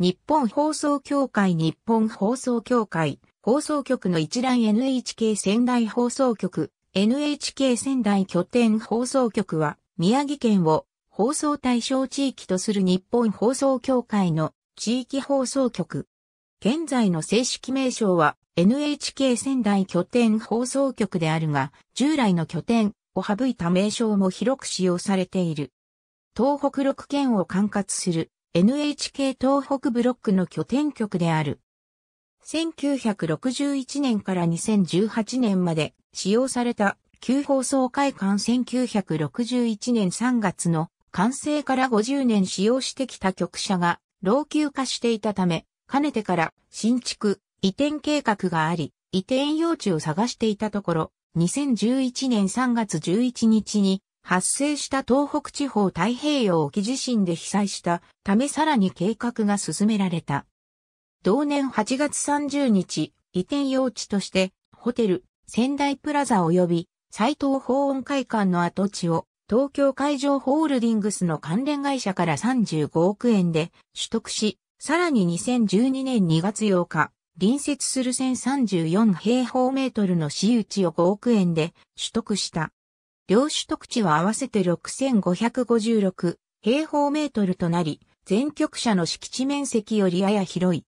日本放送協会日本放送協会放送局の一覧 NHK 仙台放送局 NHK 仙台拠点放送局は宮城県を放送対象地域とする日本放送協会の地域放送局。現在の正式名称は NHK 仙台拠点放送局であるが、従来の拠点を省いた名称も広く使用されている。東北6県を管轄する NHK 東北ブロックの拠点局である。1961年から2018年まで使用された旧放送会館1961年3月の完成から50年使用してきた局舎が老朽化していたため、かねてから新築移転計画があり、移転用地を探していたところ、2011年3月11日に発生した東北地方太平洋沖地震で被災したためさらに計画が進められた。同年8月30日、移転用地としてホテル、仙台プラザ及び斎藤法音会館の跡地を東京海上ホールディングスの関連会社から35億円で取得し、さらに2012年2月8日、隣接する1034平方メートルの私有地を5億円で取得した。両取得地は合わせて6556平方メートルとなり、全局舎の敷地面積よりやや広い。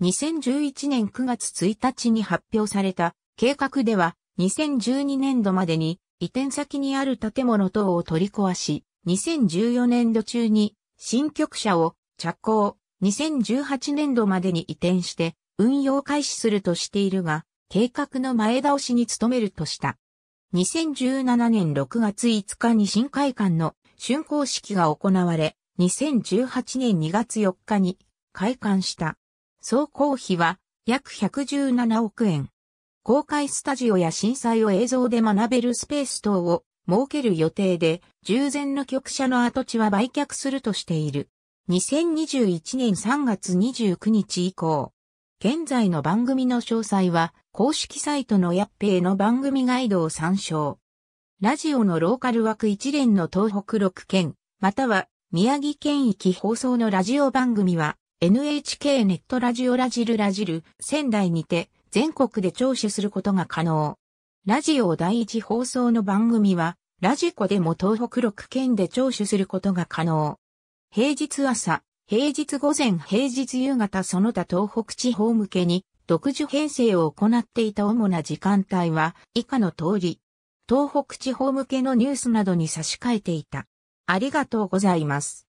2011年9月1日に発表された計画では、2012年度までに移転先にある建物等を取り壊し、2014年度中に新局舎を着工、2018年度までに移転して運用開始するとしているが、計画の前倒しに努めるとした。2017年6月5日に新会館の竣工式が行われ、2018年2月4日に開館した。総工費は約117億円。公開スタジオや震災を映像で学べるスペース等を設ける予定で、従前の局舎の跡地は売却するとしている。2021年3月29日以降、現在の番組の詳細は、公式サイトのヤッペーの番組ガイドを参照。ラジオのローカル枠一連の東北6県、または宮城県域放送のラジオ番組は、NHK ネットラジオラジルラジル仙台にて全国で聴取することが可能。ラジオ第一放送の番組は、ラジコでも東北6県で聴取することが可能。平日朝、平日午前平日夕方その他東北地方向けに独自編成を行っていた主な時間帯は以下の通り、東北地方向けのニュースなどに差し替えていた。ありがとうございます。